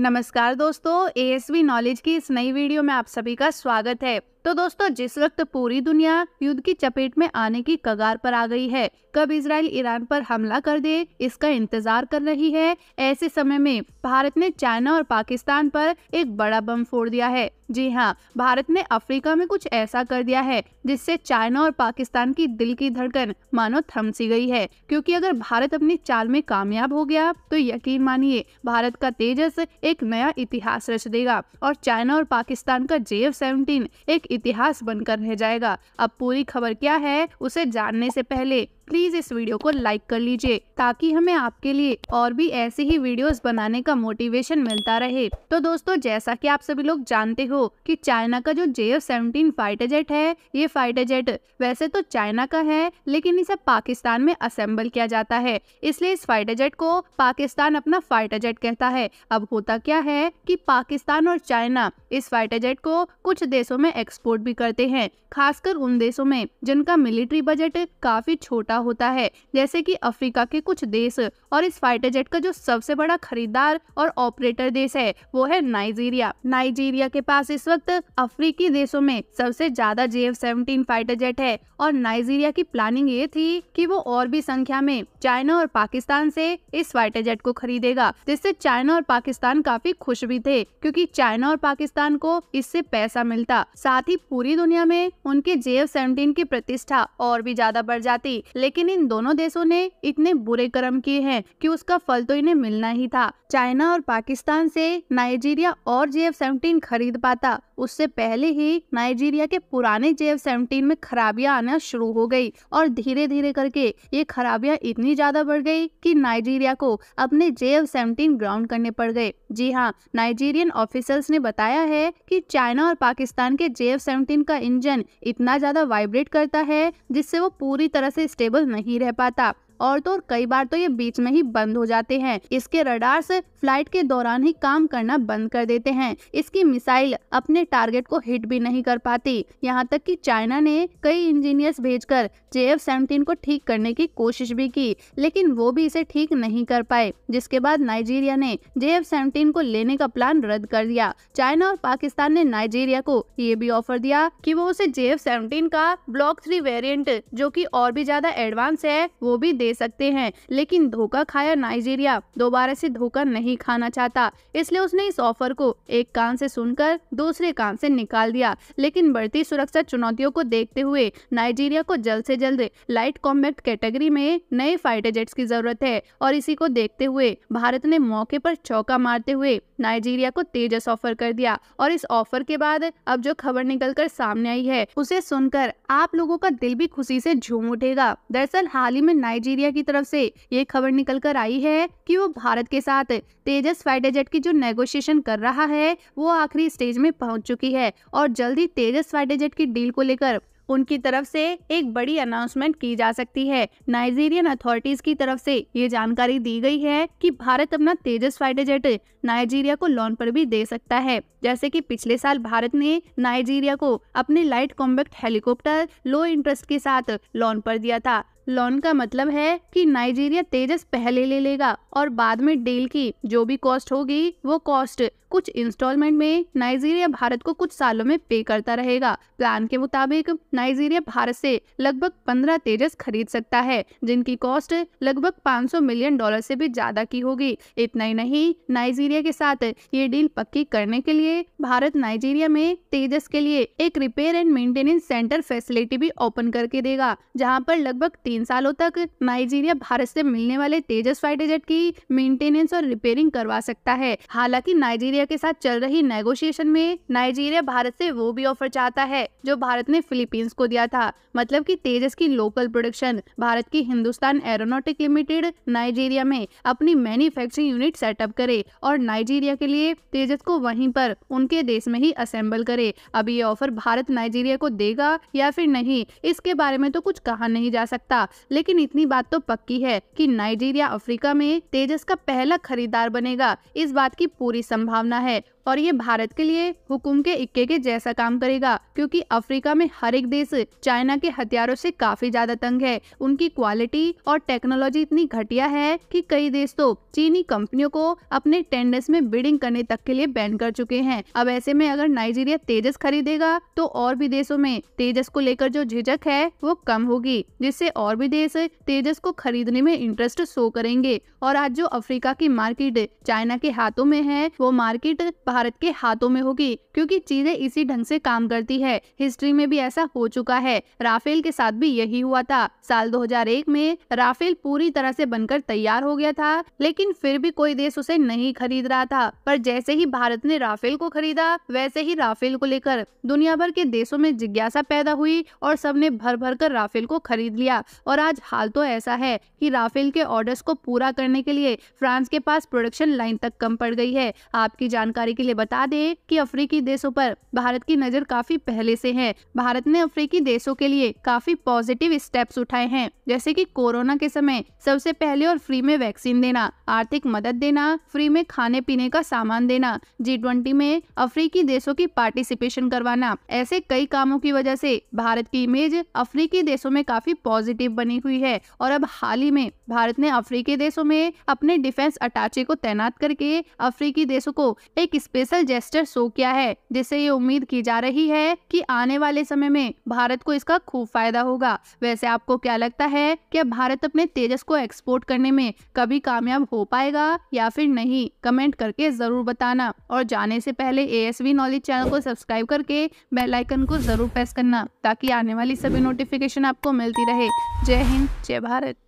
नमस्कार दोस्तों ए नॉलेज की इस नई वीडियो में आप सभी का स्वागत है तो दोस्तों जिस वक्त पूरी दुनिया युद्ध की चपेट में आने की कगार पर आ गई है कब इसराइल ईरान पर हमला कर दे इसका इंतजार कर रही है ऐसे समय में भारत ने चाइना और पाकिस्तान पर एक बड़ा बम फोड़ दिया है जी हाँ भारत ने अफ्रीका में कुछ ऐसा कर दिया है जिससे चाइना और पाकिस्तान की दिल की धड़कन मानो थमसी गई है क्योंकि अगर भारत अपनी चाल में कामयाब हो गया तो यकीन मानिए भारत का तेजस एक नया इतिहास रच देगा और चाइना और पाकिस्तान का जे सेवनटीन एक इतिहास बनकर रह जाएगा अब पूरी खबर क्या है उसे जानने से पहले प्लीज़ इस वीडियो को लाइक कर लीजिए ताकि हमें आपके लिए और भी ऐसे ही वीडियोस बनाने का मोटिवेशन मिलता रहे तो दोस्तों जैसा कि आप सभी लोग जानते हो कि चाइना का जो J F seventeen fighter jet है ये फाइटर जेट वैसे तो चाइना का है लेकिन इसे पाकिस्तान में असेंबल किया जाता है इसलिए इस फाइटर जेट को पाकिस्तान अपना फाइटर जेट कहता है अब होता क्या है कि पाकिस्तान और चाइना इस फाइटर जेट को कुछ देशों में एक्सपोर्ट भी करते हैं खासकर उन देशों में जिनका मिलिट्री बजट काफी छोटा होता है जैसे कि अफ्रीका के कुछ देश और इस फाइटर जेट का जो सबसे बड़ा खरीदार और ऑपरेटर देश है वो है नाइजीरिया नाइजीरिया के पास इस वक्त अफ्रीकी देशों में सबसे ज्यादा जे सेवनटीन फाइटर जेट है और नाइजीरिया की प्लानिंग ये थी कि वो और भी संख्या में चाइना और पाकिस्तान से इस फाइटर जेट को खरीदेगा जिससे चाइना और पाकिस्तान काफी खुश भी थे क्योंकि चाइना और पाकिस्तान को इससे पैसा मिलता साथ ही पूरी दुनिया में उनके जे सेवेंटीन की प्रतिष्ठा और भी ज्यादा बढ़ जाती लेकिन इन दोनों देशों ने इतने बुरे कर्म किए हैं कि उसका फल तो इन्हें मिलना ही था चाइना और पाकिस्तान से नाइजीरिया और जी एफ खरीद पाता उससे पहले ही नाइजीरिया के पुराने जे सेवनटीन में खराबियां आना शुरू हो गई और धीरे धीरे करके ये खराबियां इतनी ज्यादा बढ़ गई कि नाइजीरिया को अपने जे सेवनटीन ग्राउंड करने पड़ गए जी हाँ नाइजीरियन ऑफिसर्स ने बताया है कि चाइना और पाकिस्तान के जे सेवनटीन का इंजन इतना ज्यादा वाइब्रेट करता है जिससे वो पूरी तरह से स्टेबल नहीं रह पाता और तो कई बार तो ये बीच में ही बंद हो जाते हैं इसके रडार से फ्लाइट के दौरान ही काम करना बंद कर देते हैं इसकी मिसाइल अपने टारगेट को हिट भी नहीं कर पाती यहाँ तक कि चाइना ने कई इंजीनियर्स भेजकर जे एफ सेवेंटीन को ठीक करने की कोशिश भी की लेकिन वो भी इसे ठीक नहीं कर पाए जिसके बाद नाइजीरिया ने जे एफ सेवनटीन को लेने का प्लान रद्द कर दिया चाइना और पाकिस्तान ने नाइजीरिया को ये भी ऑफर दिया कि वो उसे जे एफ सेवेंटीन का ब्लॉक थ्री वेरियंट जो की और भी ज्यादा एडवांस है वो भी दे ले सकते हैं लेकिन धोखा खाया नाइजीरिया दोबारा से धोखा नहीं खाना चाहता इसलिए उसने इस ऑफर को एक कान से सुनकर दूसरे कान से निकाल दिया लेकिन बढ़ती सुरक्षा चुनौतियों को देखते हुए नाइजीरिया को जल्द से जल्द लाइट कॉम्बैक्ट कैटेगरी में नए फाइटर जेट्स की जरूरत है और इसी को देखते हुए भारत ने मौके पर चौका मारते हुए नाइजीरिया को तेजस ऑफर कर दिया और इस ऑफर के बाद अब जो खबर निकल कर सामने आई है उसे सुनकर आप लोगों का दिल भी खुशी से झूम उठेगा दरअसल हाल ही में नाइजीरिया मीडिया की तरफ से ये खबर निकल कर आई है कि वो भारत के साथ तेजस फाइटर जेट की जो नेगोशिएशन कर रहा है वो आखिरी स्टेज में पहुंच चुकी है और जल्दी तेजस फाइटर जेट की डील को लेकर उनकी तरफ से एक बड़ी अनाउंसमेंट की जा सकती है नाइजीरियन अथॉरिटीज की तरफ से ये जानकारी दी गई है कि भारत अपना तेजस फाइटर जेट नाइजीरिया को लोन पर भी दे सकता है जैसे कि पिछले साल भारत ने नाइजीरिया को अपने light combat helicopter low interest के साथ लोन पर दिया था लॉन का मतलब है कि नाइजीरिया तेजस पहले ले लेगा और बाद में डील की जो भी कॉस्ट होगी वो कॉस्ट कुछ इंस्टॉलमेंट में नाइजीरिया भारत को कुछ सालों में पे करता रहेगा प्लान के मुताबिक नाइजीरिया भारत से लगभग पंद्रह तेजस खरीद सकता है जिनकी कॉस्ट लगभग 500 मिलियन डॉलर से भी ज्यादा की होगी इतना ही नहीं नाइजीरिया के साथ ये डील पक्की करने के लिए भारत नाइजीरिया में तेजस के लिए एक repair and maintenance centre facility भी ओपन करके देगा जहाँ पर लगभग तीन सालों तक नाइजीरिया भारत से मिलने वाले तेजस फाइटर जेट की मेंटेनेंस और रिपेयरिंग करवा सकता है हालांकि नाइजीरिया ऑस्ट्रेलिया के साथ चल रही नेगोशिएशन में नाइजीरिया भारत से वो भी ऑफर चाहता है जो भारत ने फिलीपींस को दिया था मतलब कि तेजस की लोकल प्रोडक्शन भारत की हिंदुस्तान एरोनोटिक लिमिटेड नाइजीरिया में अपनी मैन्युफैक्चरिंग यूनिट सेटअप करे और नाइजीरिया के लिए तेजस को वहीं पर उनके देश में ही असेंबल करे अब ये ऑफर भारत नाइजीरिया को देगा या फिर नहीं इसके बारे में तो कुछ कहा नहीं जा सकता लेकिन इतनी बात तो पक्की है कि नाइजीरिया अफ्रीका में तेजस का पहला खरीदार बनेगा इस बात की पूरी संभावना शुभकामना है और ये भारत के लिए हुकुम के इक्के के जैसा काम करेगा क्योंकि अफ्रीका में हर एक देश चाइना के हथियारों से काफी ज्यादा तंग है उनकी क्वालिटी और टेक्नोलॉजी इतनी घटिया है कि कई देश तो चीनी कंपनियों को अपने टेंडर्स में बिडिंग करने तक के लिए बैन कर चुके हैं अब ऐसे में अगर नाइजीरिया तेजस खरीदेगा तो और भी देशों में तेजस को लेकर जो झिझक है वो कम होगी जिससे और भी देश तेजस को खरीदने में इंटरेस्ट शो करेंगे और आज जो अफ्रीका की मार्केट चाइना के हाथों में है वो मार्केट भारत के हाथों में होगी क्योंकि चीजें इसी ढंग से काम करती है हिस्ट्री में भी ऐसा हो चुका है राफेल के साथ भी यही हुआ था साल 2001 में राफेल पूरी तरह से बनकर तैयार हो गया था लेकिन फिर भी कोई देश उसे नहीं खरीद रहा था पर जैसे ही भारत ने राफेल को खरीदा वैसे ही राफेल को लेकर दुनिया भर के देशों में जिज्ञासा पैदा हुई और सबने भर भर कर राफेल को खरीद लिया और आज हाल तो ऐसा है कि राफेल के ऑर्डर्स को पूरा करने के लिए फ्रांस के पास प्रोडक्शन लाइन तक कम पड़ गई है आपकी जानकारी के लिए बता दें कि अफ्रीकी देशों पर भारत की नज़र काफी पहले से है भारत ने अफ्रीकी देशों के लिए काफी पॉजिटिव स्टेप्स उठाए हैं जैसे कि कोरोना के समय सबसे पहले और फ्री में वैक्सीन देना आर्थिक मदद देना फ्री में खाने पीने का सामान देना जी ट्वेंटी में अफ्रीकी देशों की पार्टिसिपेशन करवाना ऐसे कई कामों की वजह से भारत की इमेज अफ्रीकी देशों में काफी पॉजिटिव बनी हुई है और अब हाल ही में भारत ने अफ्रीकी देशों में अपने डिफेंस अटाचे को तैनात करके अफ्रीकी देशों को एक स्पेशल जेस्टर शो किया है जिससे ये उम्मीद की जा रही है कि आने वाले समय में भारत को इसका खूब फायदा होगा वैसे आपको क्या लगता है कि भारत अपने तेजस को एक्सपोर्ट करने में कभी कामयाब हो पाएगा या फिर नहीं कमेंट करके जरूर बताना और जाने से पहले ए नॉलेज चैनल को सब्सक्राइब करके बेलाइकन को जरूर प्रेस करना ताकि आने वाली सभी नोटिफिकेशन आपको मिलती रहे जय हिंद जय भारत